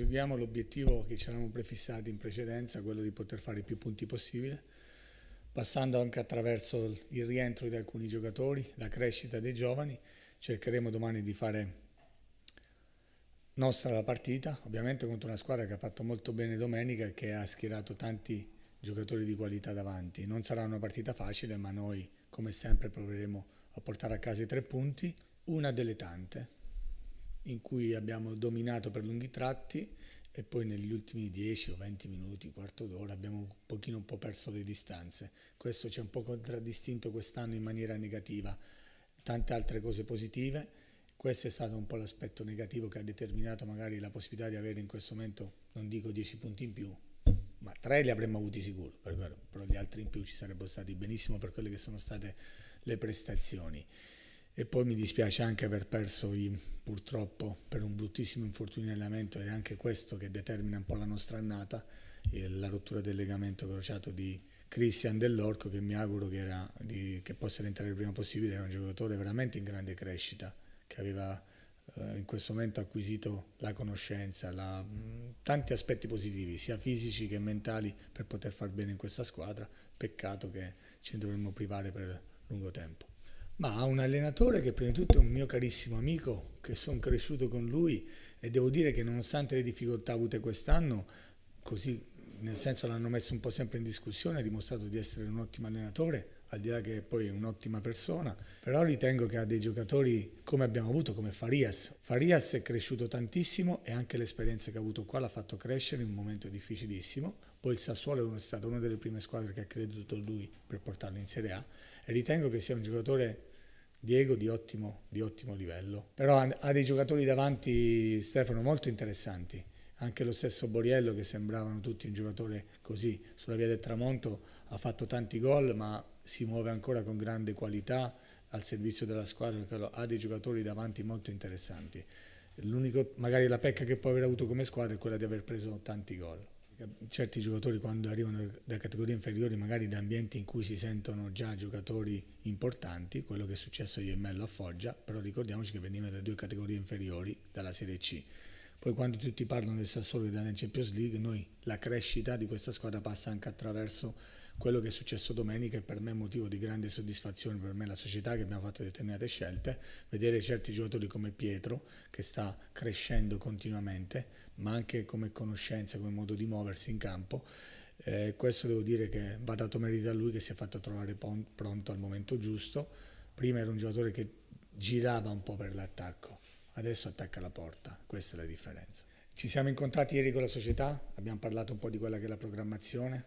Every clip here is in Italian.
eseguiamo l'obiettivo che ci eravamo prefissati in precedenza, quello di poter fare più punti possibile, passando anche attraverso il rientro di alcuni giocatori, la crescita dei giovani, cercheremo domani di fare nostra la partita, ovviamente contro una squadra che ha fatto molto bene domenica e che ha schierato tanti giocatori di qualità davanti. Non sarà una partita facile, ma noi come sempre proveremo a portare a casa i tre punti, una delle tante in cui abbiamo dominato per lunghi tratti e poi negli ultimi 10 o 20 minuti, quarto d'ora, abbiamo un pochino un po' perso le distanze. Questo ci ha un po' contraddistinto quest'anno in maniera negativa, tante altre cose positive. Questo è stato un po' l'aspetto negativo che ha determinato magari la possibilità di avere in questo momento, non dico 10 punti in più, ma 3 li avremmo avuti sicuro, però gli altri in più ci sarebbero stati benissimo per quelle che sono state le prestazioni e poi mi dispiace anche aver perso i, purtroppo per un bruttissimo infortunio in allenamento è anche questo che determina un po' la nostra annata, la rottura del legamento crociato di Christian Dell'Orco che mi auguro che, era, di, che, possa rientrare il prima possibile, era un giocatore veramente in grande crescita, che aveva eh, in questo momento acquisito la conoscenza, la, mh, tanti aspetti positivi, sia fisici che mentali, per poter far bene in questa squadra. Peccato che ci dovremmo privare per lungo tempo. Ma ha un allenatore che prima di tutto è un mio carissimo amico, che sono cresciuto con lui e devo dire che nonostante le difficoltà avute quest'anno, così nel senso l'hanno messo un po' sempre in discussione, ha dimostrato di essere un ottimo allenatore, al di là che è poi un'ottima persona, però ritengo che ha dei giocatori come abbiamo avuto, come Farias. Farias è cresciuto tantissimo e anche l'esperienza che ha avuto qua l'ha fatto crescere in un momento difficilissimo. Poi il Sassuolo è stata una delle prime squadre che ha creduto lui per portarlo in Serie A e ritengo che sia un giocatore Diego di ottimo, di ottimo livello, però ha dei giocatori davanti, Stefano, molto interessanti. Anche lo stesso Boriello, che sembravano tutti un giocatore così sulla via del tramonto, ha fatto tanti gol, ma si muove ancora con grande qualità al servizio della squadra, perché ha dei giocatori davanti molto interessanti. L'unico, magari la pecca che può aver avuto come squadra è quella di aver preso tanti gol. Eh, certi giocatori quando arrivano da categorie inferiori magari da ambienti in cui si sentono già giocatori importanti, quello che è successo a Iemmello a Foggia, però ricordiamoci che veniva da due categorie inferiori dalla Serie C. Poi quando tutti parlano del Sassuolo e della Champions League, noi la crescita di questa squadra passa anche attraverso quello che è successo domenica è per me motivo di grande soddisfazione, per me la società che abbiamo fatto determinate scelte, vedere certi giocatori come Pietro che sta crescendo continuamente, ma anche come conoscenza, come modo di muoversi in campo. Eh, questo devo dire che va dato merito a lui che si è fatto trovare pronto al momento giusto. Prima era un giocatore che girava un po' per l'attacco, adesso attacca la porta, questa è la differenza. Ci siamo incontrati ieri con la società, abbiamo parlato un po' di quella che è la programmazione,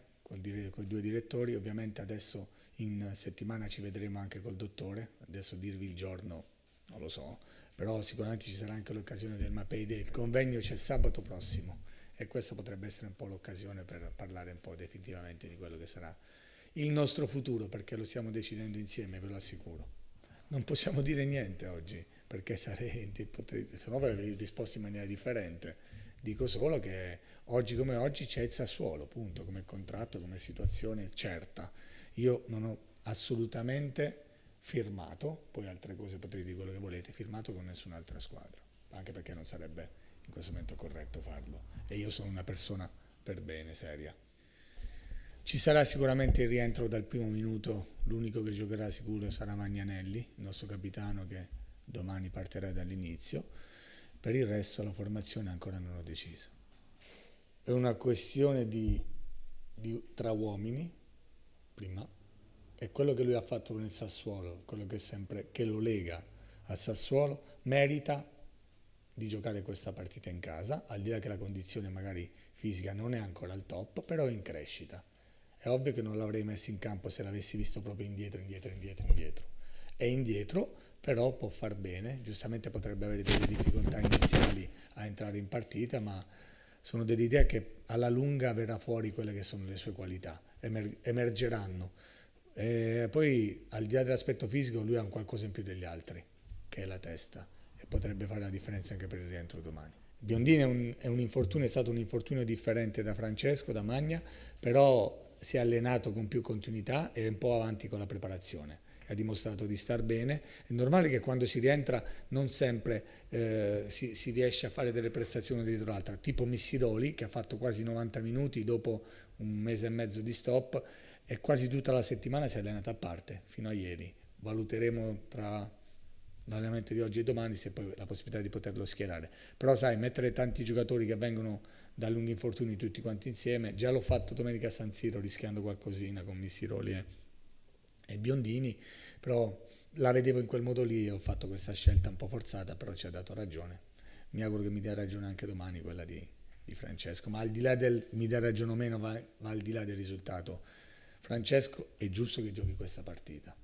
con i due direttori, ovviamente adesso in settimana ci vedremo anche col dottore, adesso dirvi il giorno non lo so, però sicuramente ci sarà anche l'occasione del Mapei Day, il convegno c'è sabato prossimo e questa potrebbe essere un po' l'occasione per parlare un po' definitivamente di quello che sarà il nostro futuro, perché lo stiamo decidendo insieme, ve lo assicuro. Non possiamo dire niente oggi, perché sarei, potrei, se no avrei risposto in maniera differente Dico solo che oggi come oggi c'è il Sassuolo, punto, come contratto, come situazione certa. Io non ho assolutamente firmato, poi altre cose potete dire quello che volete, firmato con nessun'altra squadra, anche perché non sarebbe in questo momento corretto farlo. E io sono una persona per bene, seria. Ci sarà sicuramente il rientro dal primo minuto, l'unico che giocherà sicuro sarà Magnanelli, il nostro capitano che domani partirà dall'inizio per il resto la formazione ancora non ho deciso. È una questione di, di tra uomini, prima, e quello che lui ha fatto con il Sassuolo, quello che, sempre, che lo lega al Sassuolo, merita di giocare questa partita in casa, al di là che la condizione magari fisica non è ancora al top, però è in crescita. È ovvio che non l'avrei messo in campo se l'avessi visto proprio indietro, indietro, indietro, indietro. È indietro però può far bene, giustamente potrebbe avere delle difficoltà iniziali a entrare in partita, ma sono dell'idea che alla lunga verrà fuori quelle che sono le sue qualità, emer emergeranno. E poi al di là dell'aspetto fisico lui ha un qualcosa in più degli altri, che è la testa, e potrebbe fare la differenza anche per il rientro domani. Biondini è un, è un infortunio, è stato un infortunio differente da Francesco, da Magna, però si è allenato con più continuità e è un po' avanti con la preparazione ha dimostrato di star bene. È normale che quando si rientra non sempre eh, si, si, riesce a fare delle prestazioni dietro l'altra, tipo Missiroli che ha fatto quasi 90 minuti dopo un mese e mezzo di stop e quasi tutta la settimana si è allenata a parte fino a ieri. Valuteremo tra l'allenamento di oggi e domani se poi la possibilità di poterlo schierare. Però sai, mettere tanti giocatori che vengono da lunghi infortuni tutti quanti insieme, già l'ho fatto domenica a San Siro rischiando qualcosina con Missiroli. Eh e Biondini, però la vedevo in quel modo lì e ho fatto questa scelta un po' forzata, però ci ha dato ragione. Mi auguro che mi dia ragione anche domani quella di, di Francesco, ma al di là del mi dà ragione o meno, va, va al di là del risultato. Francesco è giusto che giochi questa partita.